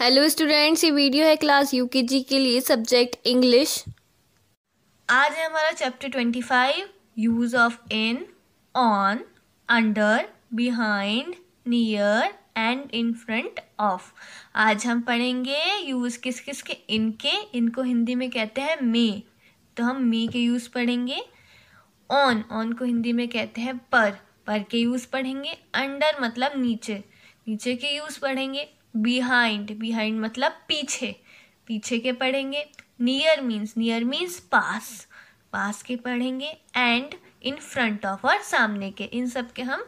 hello students ये video है class UKG के लिए सब्जेक्ट इंग्लिश आज है हमारा chapter twenty five use of in on under behind near and in front of आज हम पढ़ेंगे यूज किस किस के इनके इनको हिंदी में कहते हैं मे तो हम मे के यूज पढ़ेंगे ऑन ऑन को हिंदी में कहते हैं पर पर के यूज पढ़ेंगे अंडर मतलब नीचे नीचे के यूज पढ़ेंगे बिहाइंड बिहाइंड मतलब पीछे पीछे के पढ़ेंगे नियर मीन्स नियर मीन्स पास पास के पढ़ेंगे एंड इन फ्रंट ऑफ और सामने के इन सब के हम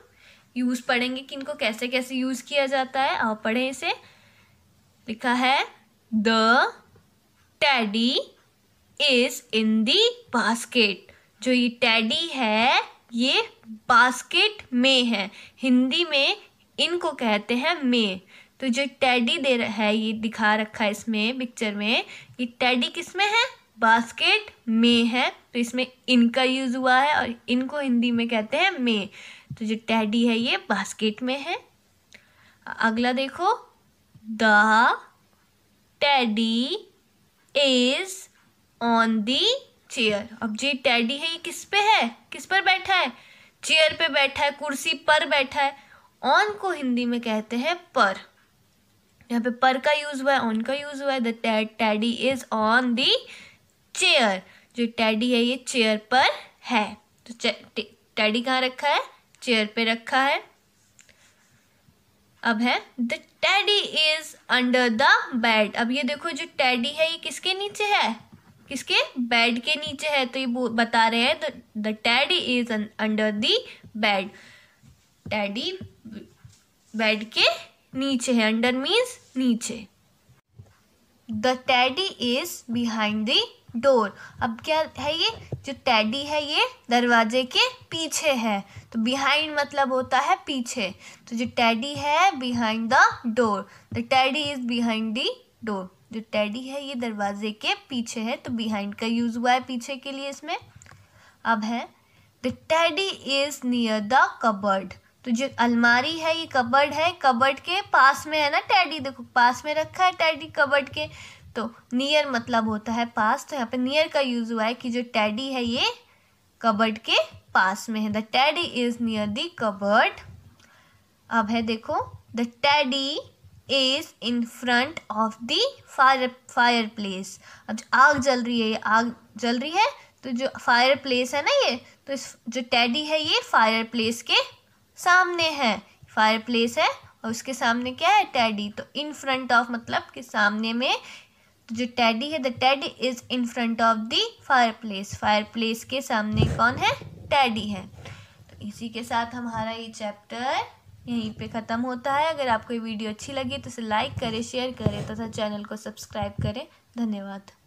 यूज़ पढ़ेंगे कि इनको कैसे कैसे यूज़ किया जाता है और पढ़ें इसे लिखा है the teddy is in the basket जो ये टैडी है ये बास्केट में है हिंदी में इनको कहते हैं में तो जो टैडी दे रहा है ये दिखा रखा है इसमें पिक्चर में ये टैडी किस में है बास्केट में है तो इसमें इनका यूज़ हुआ है और इनको हिंदी में कहते हैं मे तो जो टैडी है ये बास्केट में है अगला देखो the teddy is on the chair अब जो टैडी है ये किस पे है किस पर बैठा है चेयर पे बैठा है कुर्सी पर बैठा है ऑन को हिंदी में कहते हैं पर यहाँ पे पर का यूज़ हुआ है ऑन का यूज़ हुआ है the teddy is on the chair जो टैडी है ये चेयर पर है तो टैडी कहाँ रखा है चेयर पे रखा है अब है the teddy is under the bed अब ये देखो जो टैडी है ये किसके नीचे है किसके बेड के नीचे है तो ये बता रहे हैं the teddy is under the bed teddy bed के नीचे है अंडर मीन्स नीचे the teddy is behind the door अब क्या है ये जो टैडी है ये दरवाजे के पीछे है तो बिहाइंड मतलब होता है पीछे तो जो टैडी है behind the door the teddy is behind the door जो टैडी है ये दरवाजे के पीछे है तो बिहाइंड का यूज हुआ है पीछे के लिए इसमें अब है the teddy is near the cupboard तो जो अलमारी है ये कबर्ड है कबर्ड के पास में है ना टैडी देखो पास में रखा है टैडी कबर्ड के तो नियर मतलब होता है पास तो यहाँ पे नियर का यूज हुआ है कि जो टैडी है ये कबर्ड के पास में है the teddy is near the cupboard अब है देखो the teddy is in front of the fire fireplace अब जो आग जल रही है ये आग जल रही है तो जो फायर प्लेस है ना ये तो इस जो टैडी है ये फायर प्लेस के सामने है फायर प्लेस है और उसके सामने क्या है टैडी तो इन फ्रंट ऑफ मतलब कि सामने में तो जो टैडी है the teddy is in front of the fireplace fireplace के सामने कौन है टैडी है तो इसी के साथ हमारा ये चैप्टर यहीं पे ख़त्म होता है अगर आपको ये वीडियो अच्छी लगी तो इसे लाइक करें शेयर करें तथा चैनल को सब्सक्राइब करें धन्यवाद